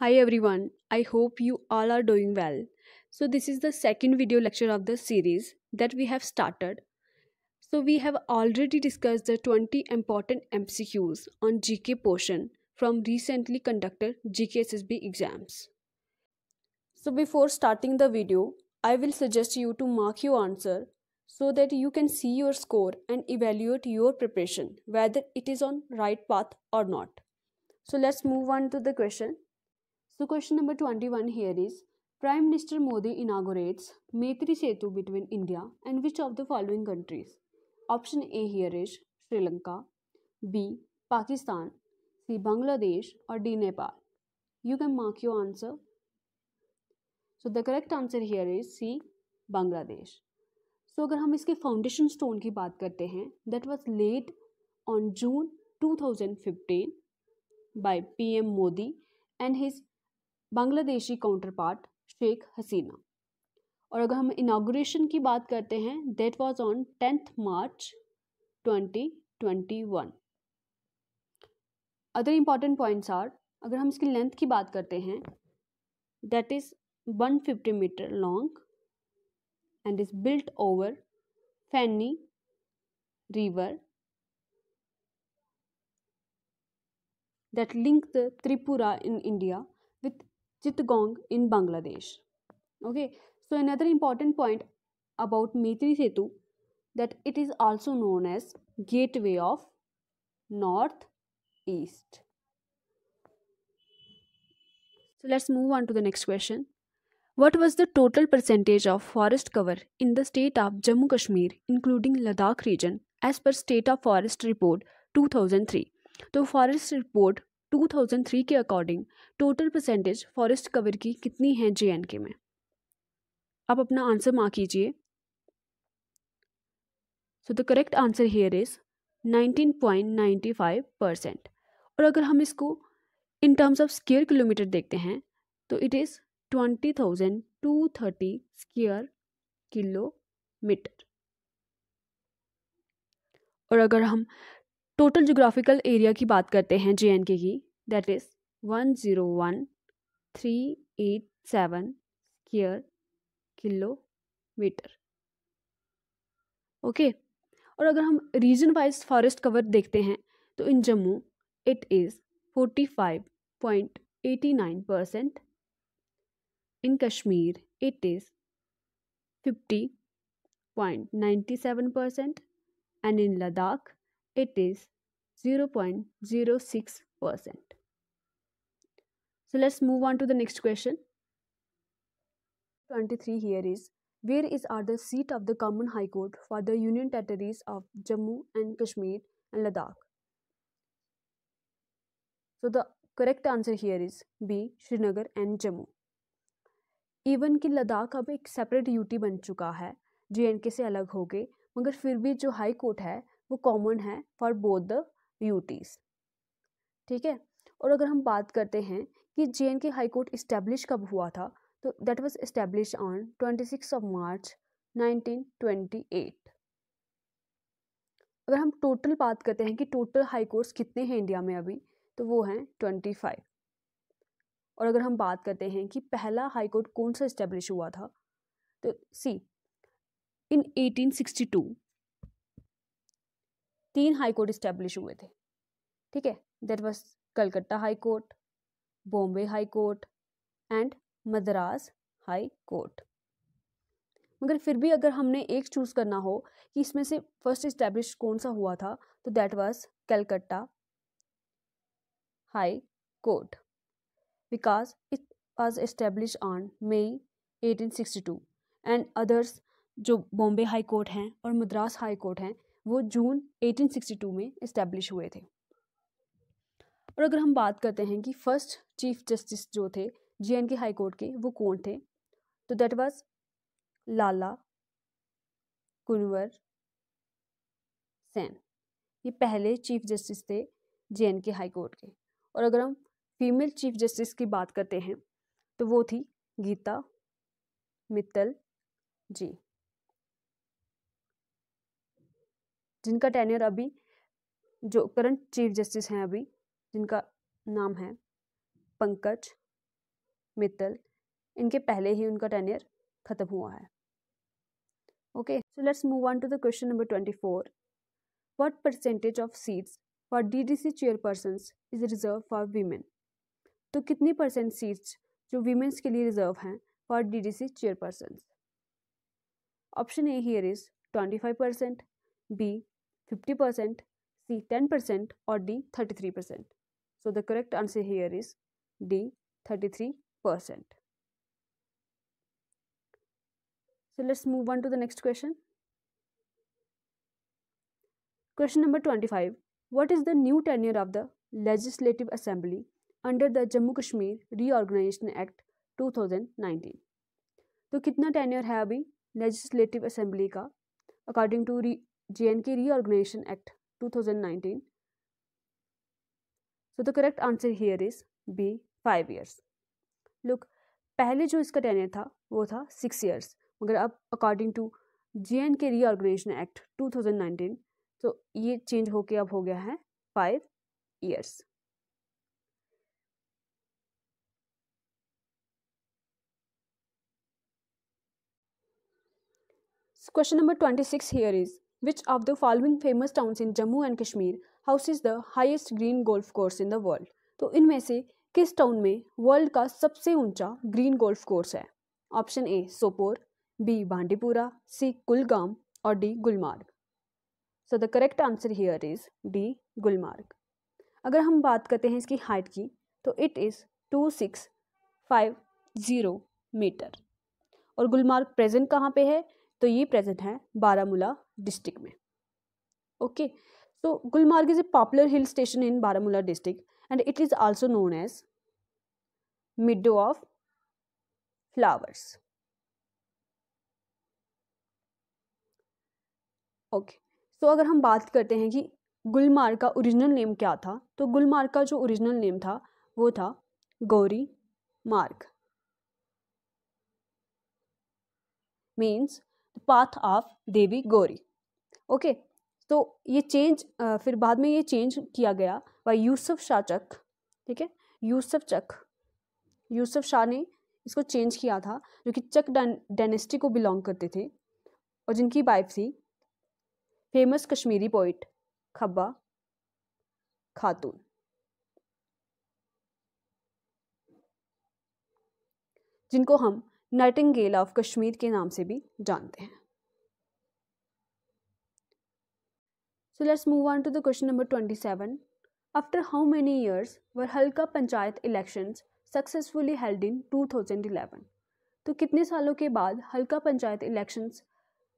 Hi everyone, I hope you all are doing well. So, this is the second video lecture of the series that we have started. So, we have already discussed the 20 important MCQs on GK portion from recently conducted GKSSB exams. So, before starting the video, I will suggest you to mark your answer so that you can see your score and evaluate your preparation whether it is on right path or not. So, let's move on to the question So question number 21 here is Prime Minister Modi inaugurates Maitri Setu between India and which of the following countries? Option A here is Sri Lanka, B Pakistan, C Bangladesh or D Nepal. You can mark your answer. So the correct answer here is C Bangladesh. So so, अगर हम इसके foundation stone की बात करते हैं that was laid on June 2015 by PM Modi and his Bangladeshi counterpart Sheikh Hasina और अगर हम इनाग्रेशन की बात करते हैं date was on tenth March 2021 other important points are अगर हम इसकी लेंथ की बात करते हैं that is 150 metre long and is built over Feni river that link the Tripura in India with Chittagong in Bangladesh. Okay, so another important point about Maitri Setu that it is also known as Gateway of North East. So let's move on to the next question. What was the total percentage of forest cover in the state of Jammu Kashmir, including Ladakh region, as per State of Forest Report 2003? The Forest Report 2003 के according total percentage forest cover की कितनी है के में आप अपना answer mark कीजिए so the correct answer here is 19.95 percent और अगर हम इसको in terms of square kilometre देखते हैं तो it is twenty thousand two thirty square kilometre और अगर हम टोटल जोग्राफिकल एरिया की बात करते हैं जे की that is 101387 square kilometre okay okay. और अगर हम रीजन वाइज फॉरेस्ट कवर देखते हैं तो in Jammu it is nine percent in Kashmir it is seven percent and in Ladakh it is six percent. So let's move on to the next question. Twenty-three here is where is are the seat of the common high court for the union territories of Jammu and Kashmir and Ladakh? So the correct answer here is B Srinagar and Jammu. Even कि लद्दाख अब एक separate UT बन चुका है जे and के से अलग हो गए मगर फिर भी जो हाई कोर्ट है वो कॉमन है फॉर बोथ द यूटीज़ ठीक है और अगर हम बात करते हैं कि J and K high court establish कब हुआ था तो that was establish on twenty six of March nineteen twenty eight अगर हम टोटल बात करते हैं कि टोटल हाई कोर्ट्स कितने हैं इंडिया में अभी तो वो हैं ट्वेंटी फाइव और अगर हम बात करते हैं कि पहला हाई कोर्ट कौन सा इस्टेब्लिश हुआ था तो see in eighteen sixty two तीन हाई कोर्ट इस्टेब्लिश हुए थे ठीक है That was Calcutta high court Bombay high court and Madras high court मगर फिर भी अगर हमने एक चूज करना हो कि इसमें से फर्स्ट इस्टेब्लिश कौन सा हुआ था तो that was Calcutta high court because it was establish on May 1862 and others जो बॉम्बे हाई कोर्ट हैं और मद्रास हाई कोर्ट हैं वो जून 1862 में इस्टेब्लिश हुए थे और अगर हम बात करते हैं कि फर्स्ट चीफ जस्टिस जो थे J and K high court के वो कौन थे तो दैट वाज लाला कुंवर सेन ये पहले चीफ जस्टिस थे J and K high court के और अगर हम फीमेल चीफ जस्टिस की बात करते हैं तो वो थी गीता मित्तल जी जिनका टेन्यर अभी जो करंट चीफ जस्टिस हैं अभी जिनका नाम है पंकज मित्तल इनके पहले ही उनका टेनियर ख़त्म हुआ है okay so let's move on to the question number twenty four what percentage of seats for D D C chairperson is reserve for women तो कितनी परसेंट सीट्स जो वीमेंस के लिए रिजर्व हैं for D D C chairperson option A here is twenty five percent B fifty percent C ten percent और D thirty three percent So the correct answer here is D 33%. So let's move on to the next question. Question number 25. What is the new tenure of the Legislative Assembly under the Jammu Kashmir Reorganization Act 2019? तो कितना tenure है अभी legislative assembly का according to J and K reorganisation act 2019 so the correct answer here is B five years look पहले जो इसका tenor था वो था सिक्स ईयर्स मगर अब according to J and K reorganisation act two तो ये चेंज होके अब हो गया है five years question number twenty six here is which of the following famous towns in Jammu and Kashmir house is the highest green golf course in the world तो इनमें से किस टाउन में वर्ल्ड का सबसे ऊंचा ग्रीन गोल्फ कोर्स है option A Sopore B Bandipora C Kulgam और D Gulmarg so the correct answer here is D Gulmarg अगर हम बात करते हैं इसकी हाइट की तो it is two six five zero metre और गुलमार्ग प्रेजेंट कहाँ पे है तो ये प्रेजेंट है बारामूला डिस्ट्रिक्ट में okay okay. So Gulmarg is a popular hill station in Baramulla district and it is also known as meadow of flowers okay so अगर हम बात करते हैं कि गुलमार्ग का ओरिजिनल नेम क्या था तो गुलमार्ग का जो ओरिजिनल नेम था वो था Gauri Marg means path of Devi Gauri okay तो ये चेंज फिर बाद में ये चेंज किया गया बाई यूसुफ शाह चक ठीक है यूसुफ चक यूसुफ शाह ने इसको चेंज किया था जो कि चक डेनेस्टी को बिलोंग करते थे और जिनकी वाइफ थी फेमस कश्मीरी पोइट खब्बा खातून जिनको हम गेल ऑफ कश्मीर के नाम से भी जानते हैं so let's move on to the question number twenty seven after how many years were Halqa panchayat election successfully held in two thousand eleven तो कितने सालों के बाद हल्का पंचायत इलेक्शन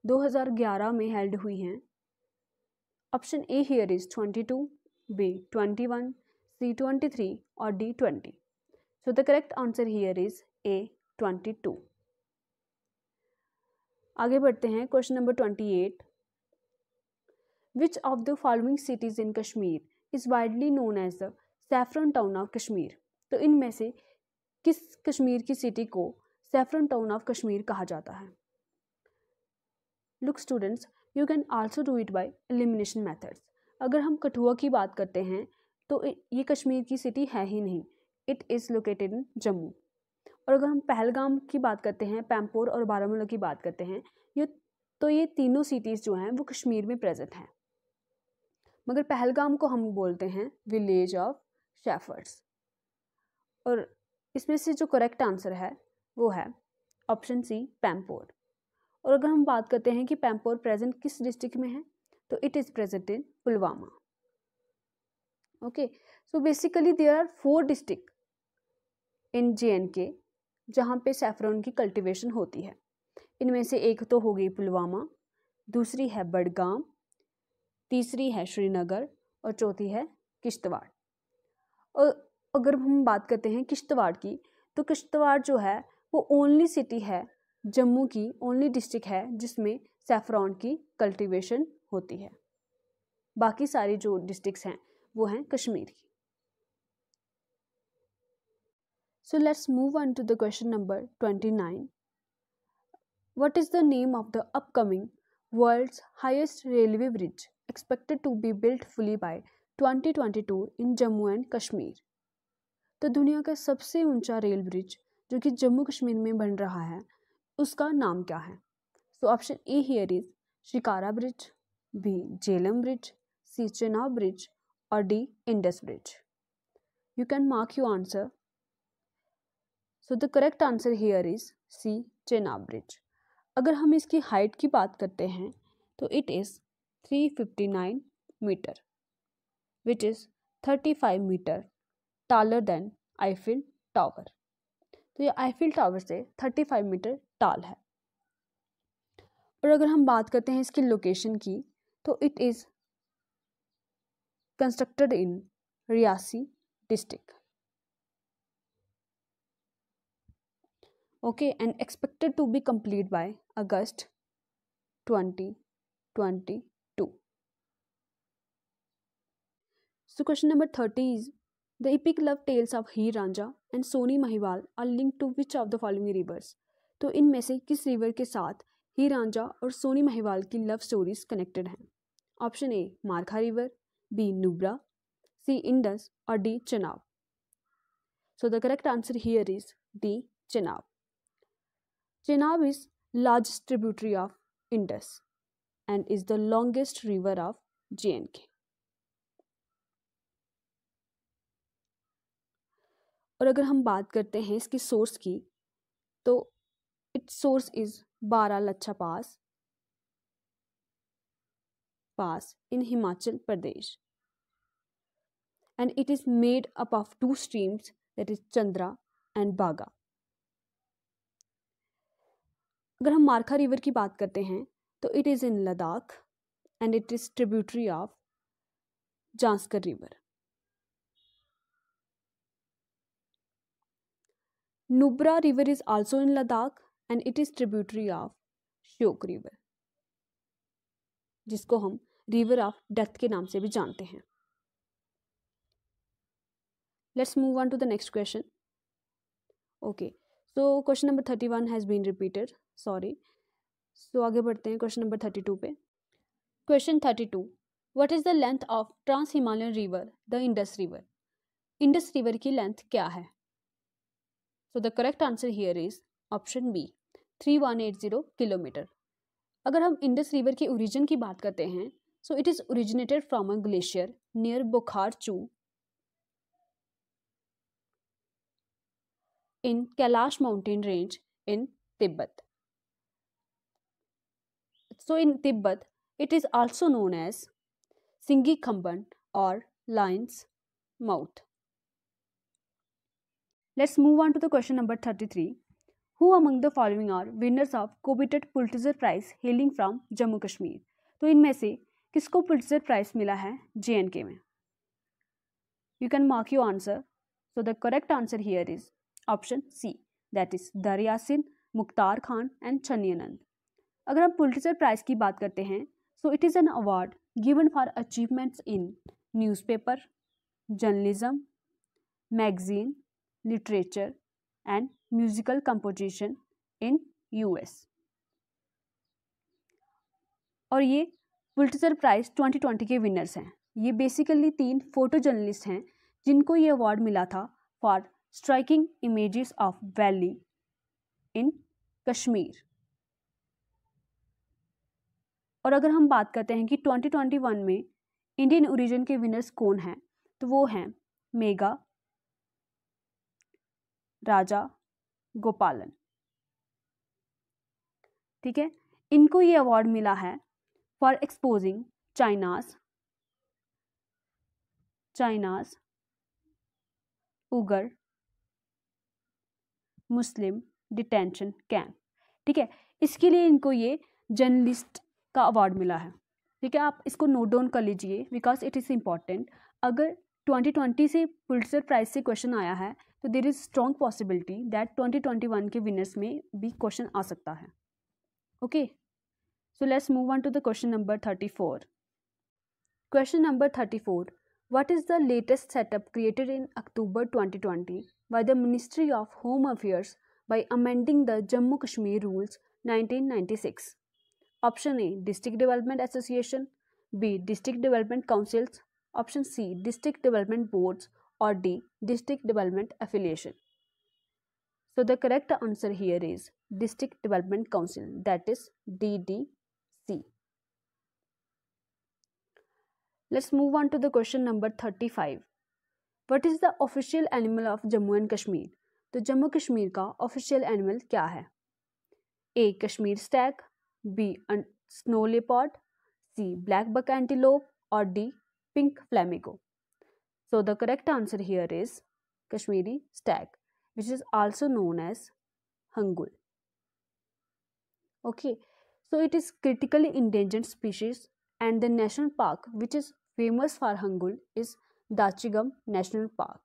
दो हज़ार ग्यारह में हेल्ड हुई हैं option A here is twenty two B twenty one C twenty three और D twenty so the correct answer here is A twenty two आगे बढ़ते हैं question number twenty eight which of the following cities in Kashmir is widely known as the saffron town of Kashmir तो इनमें से किस कश्मीर की city को सेफरन टाउन ऑफ कश्मीर कहा जाता है look students you can also do it by elimination methods अगर हम कठुआ की बात करते हैं तो ये कश्मीर की सिटी है ही नहीं it is located in Jammu और अगर हम पहलगाम की बात करते हैं पैम्पोर और बारामूला की बात करते हैं ये तो ये तीनों सिटीज़ जो हैं वो कश्मीर में प्रेजेंट हैं मगर पहलगाम को हम बोलते हैं विलेज ऑफ शेफर्ड्स और इसमें से जो करेक्ट आंसर है वो है ऑप्शन सी पैम्पोर और अगर हम बात करते हैं कि पैम्पोर प्रेजेंट किस डिस्ट्रिक्ट में है तो it is present in Pulwama okay so basically there are four district in J and K जहाँ पे सेफ्रॉन की कल्टीवेशन होती है इनमें से एक तो हो गई पुलवामा दूसरी है बडगाम तीसरी है श्रीनगर और चौथी है किश्तवाड़ और अगर हम बात करते हैं किश्तवाड़ की तो किश्तवाड़ जो है वो ओनली सिटी है जम्मू की ओनली डिस्ट्रिक्ट है जिसमें सेफ्रॉन की कल्टीवेशन होती है बाकी सारी जो डिस्ट्रिक्स हैं वो हैं कश्मीर की so let's move on to the question number twenty nine what is the name of the upcoming world's highest railway bridge expected to be built fully by 2022 in Jammu and Kashmir तो दुनिया का सबसे ऊंचा रेल ब्रिज जो कि जम्मू कश्मीर में बन रहा है उसका नाम क्या है so option A here is Shikara bridge B Jhelum bridge C Chenab bridge और D Indus bridge you can mark you answer so the correct answer here is C Chenab bridge अगर हम इसकी हाइट की बात करते हैं तो it is 359 meter which is 35 meter taller than Eiffel tower तो ये आईफिल टावर से 35 मीटर टाल है और अगर हम बात करते हैं इसकी लोकेशन की तो it is constructed in Reasi district and expected to be be complete August twenty twenty so question number thirty is the epic love tales of Heer Ranjha and Sohni Mahiwal are link to which of the following rivers तो इनमें से किस river के साथ ही रांझा और सोनी महिवाल की love stories connected हैं option A Markha river B Nubra C Indus और D Chenab so the correct answer here is D Chenab Chenab is largest tributary of Indus and is the longest river of J and K और अगर हम बात करते हैं इसकी source की तो it's source is Bara Lacha pass pass in Himachal Pradesh and it is made up of two streams that is Chandra and Bhaga अगर हम मार्खा रिवर की बात करते हैं तो it is in Ladakh and it is tributary of Zanskar river Nubra River is also in Ladakh and it is tributary of Shyok river जिसको हम river of death के नाम से भी जानते हैं let's move on to the next question okay so question number thirty one has been repeated sorry so आगे बढ़ते हैं क्वेश्चन नंबर थर्टी टू पे question thirty two what is the length of trans Himalayan river the Indus river Indus river की length क्या है so the correct answer here is option B three one eight zero kilometre अगर हम Indus river के origin की बात करते हैं so it is originated from a glacier near Bokhar Chu in Kailash mountain range in Tibet so in Tibet it is also known as Singi Khamban और lion's mouth Let's move on to the question number 33. Who among the following are winners of coveted Pulitzer Prize hailing from Jammu Kashmir? तो इनमें से किसको Pulitzer prize मिला है जे and K में you can mark you answer so the correct answer here is option C that is दरियासिन Mukhtar Khan and Channi Anand अगर हम पुलिसर प्राइज की बात करते हैं so it is an award given for achievements in newspaper journalism magazine literature and musical composition in us और ये Pulitzer price 2020 के विनर्स हैं ये बेसिकली तीन फोटो जर्नलिस्ट हैं जिनको ये अवार्ड मिला था for striking images of valley in Kashmir और अगर हम बात करते हैं कि 2021 में इंडियन ओरिजिन के विनर्स कौन हैं तो वो हैं मेगा राजा गोपालन ठीक है इनको ये अवार्ड मिला है for exposing China's China's Uighur Muslim detention camp ठीक है इसके लिए इनको ये जर्नलिस्ट का अवार्ड मिला है ठीक है आप इसको नोट डाउन कर लीजिए बिकॉज इट इज़ इम्पॉर्टेंट अगर 2020 से पुलिसर प्राइज से क्वेश्चन आया है तो there is strong possibility that twenty twenty one के विनर्स में भी क्वेश्चन आ सकता है okay so let's move on to the question number thirty four question number thirty four what is the latest setup created in October twenty twenty by the ministry of home affairs by amending the Jammu Kashmir rules nineteen ninety six option A district development association B district development councils option C district development boards or D district development affiliation. So the correct answer here is district development council that is DDC. Let's move on to the question number 35. What is the official animal of Jammu and Kashmir? तो जम्मू कश्मीर का official animal क्या है A Kashmir stag B snow leopard C black buck antelope और D pink flamingo So the correct answer here is Kashmiri stag, which is also known as hangul. Okay, so it is critically endangered species and the national park which is famous for hangul is Dachigam National Park.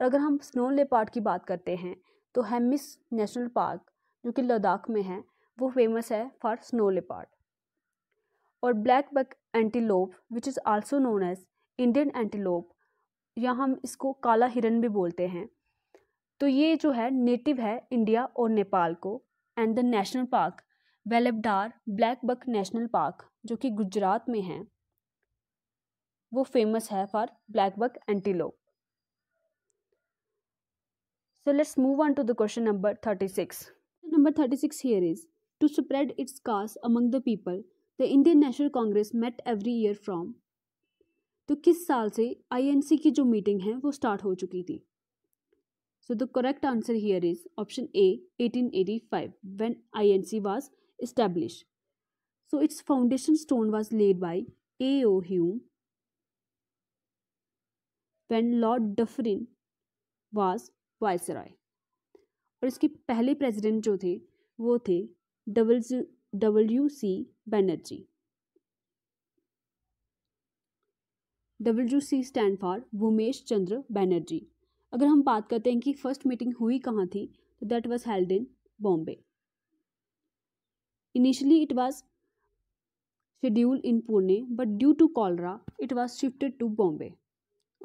और अगर हम snow leopard की बात करते हैं तो Hemis national park जो कि लद्दाख में है वो फेमस है फॉर स्नो लेपार्ड और black buck antelope which is also known as Indian antelope या हम इसको काला हिरन भी बोलते हैं तो ये जो है नेटिव है इंडिया और नेपाल को and the national park Velavadar black buck national park जो कि गुजरात में है वो फेमस है for black buck antelope so let's move on to the question number thirty six number thirty six here is to spread its cast among the people the Indian National Congress met every year from तो किस साल से INC की जो meeting है वो start हो चुकी थी so the correct answer here is option A 1885 when INC was established so its foundation stone was laid by A.O. Hume when Lord Dufferin was viceroy और इसके पहले प्रेसिडेंट जो थे वो थे double W C Banerjee W C stand for Bhumesh Chandra Banerjee अगर हम बात करते हैं कि फर्स्ट मीटिंग हुई कहाँ थी तो that was held in Bombay initially it was schedule in Pune but due to cholera it was shifted to Bombay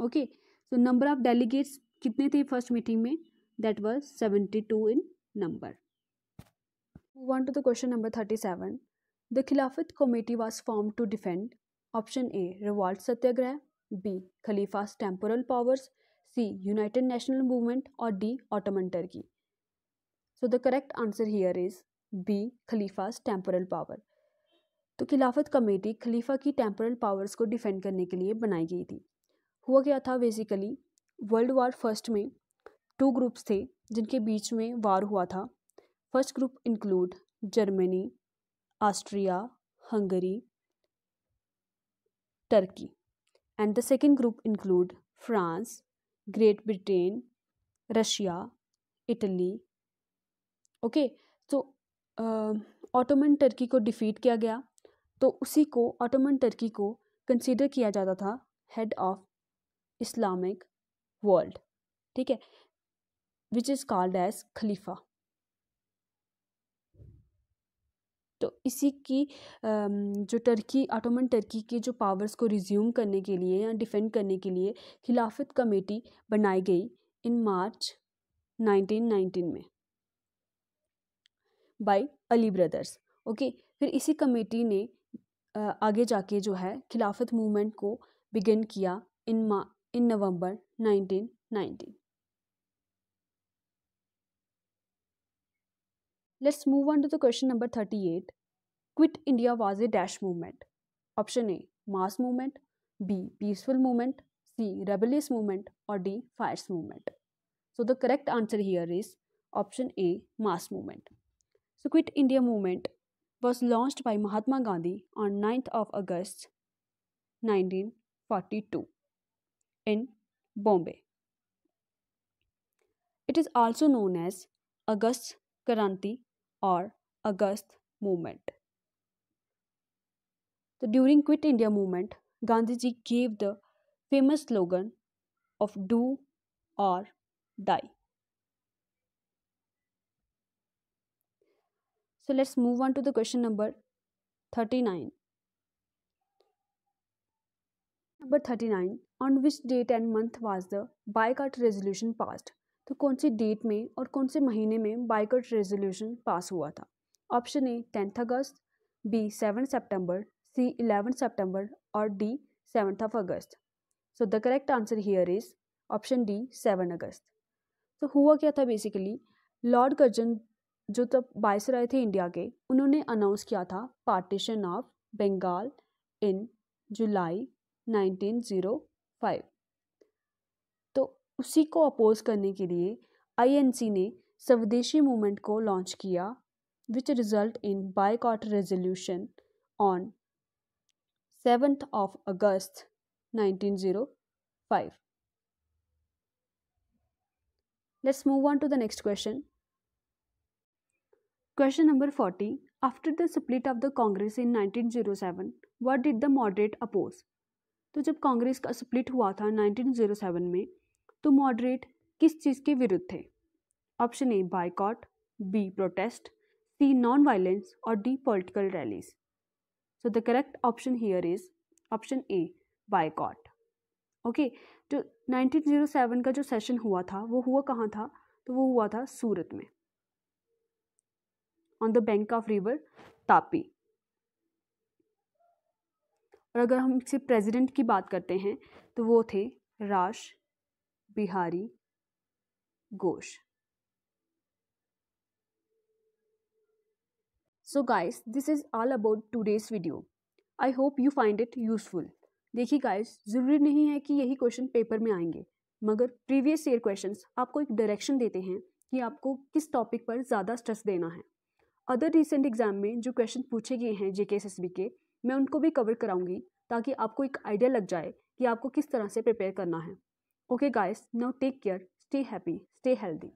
okay so number of delegates कितने थे फर्स्ट मीटिंग में that was seventy two in number on to the question number thirty seven the Khilafat committee was form to defend option A revolt Satyagraha B Khalifa's temporal powers C United National movement और D Ottoman Turkey so the correct answer here is B Khalifa's temporal power तो Khilafat committee खलीफा की temporal powers को defend करने के लिए बनाई गई थी हुआ क्या था बेसिकली वर्ल्ड वार फर्स्ट में टू ग्रुप्स थे जिनके बीच में वार हुआ था first group include Germany Austria Hungary Turkey and the second group include France, Great Britain, Russia, Italy. Okay, so Ottoman um, Turkey को डिफ़ीट किया गया तो उसी को ऑटोमन टर्की को कंसीडर किया जाता था हेड ऑफ इस्लामिक वर्ल्ड ठीक है which is called as Khalifa तो इसी की जो टर्की ऑटोमन टर्की के जो पावर्स को रिज्यूम करने के लिए या डिफेंड करने के लिए खिलाफत कमेटी बनाई गई इन मार्च 1919 में बाय अली ब्रदर्स ओके फिर इसी कमेटी ने आगे जाके जो है खिलाफत मूवमेंट को बिगिन किया इन मा इन नवंबर 1919 Let's move on to the question number 38. Quit India was a dash movement. Option A mass movement, B peaceful movement, C rebellious movement, or D fires movement. So the correct answer here is option A mass movement. So Quit India movement was launched by Mahatma Gandhi on 9th of August 1942 in Bombay. It is also known as August Kranti or August movement. So during Quit India movement, Gandhiji gave the famous slogan of do or die. So let's move on to the question number 39. Number 39 On which date and month was the Boycott resolution passed? तो कौन सी date में और कौन से महीने में बाइकट resolution pass हुआ था option A tenth August B seven September C eleven September और D seventh of August so the correct answer here is option D seven August तो हुआ क्या था बेसिकली लॉर्ड कर्जन जो तब रहे थे इंडिया के उन्होंने अनाउंस किया था partition of Bengal in July 1905 उसी को अपोज करने के लिए आईएनसी ने स्वदेशी मूवमेंट को लॉन्च किया which result in boycott resolution on seventh of August zero five let's move on to the next question question number 40 after the split of the Congress in nineteen zero seven what did the moderate oppose तो जब कांग्रेस का split हुआ था nineteen zero seven में two तो moderate किस चीज़ के विरुद्ध थे option A boycott B protest C non violence और D political rallies so the correct option here is option A boycott okay जो 1907 का जो सेशन हुआ था वो हुआ कहाँ था तो वो हुआ था सूरत में on the bank of river Tapi और अगर हम इसे प्रेसिडेंट की बात करते हैं तो वो थे Rash Behari Ghosh So this is all about today's video I hope you find it useful देखिए गाइस ज़रूरी नहीं है कि यही क्वेश्चन पेपर में आएंगे मगर प्रीवियस ईयर क्वेश्चन आपको एक डायरेक्शन देते हैं कि आपको किस टॉपिक पर ज़्यादा स्ट्रेस देना है अदर रिसेंट एग्जाम में जो क्वेश्चन पूछे गए हैं जे के के मैं उनको भी कवर कराऊंगी ताकि आपको एक आइडिया लग जाए कि आपको किस तरह से प्रिपेयर करना है Okay guys, now take care, stay happy, stay healthy.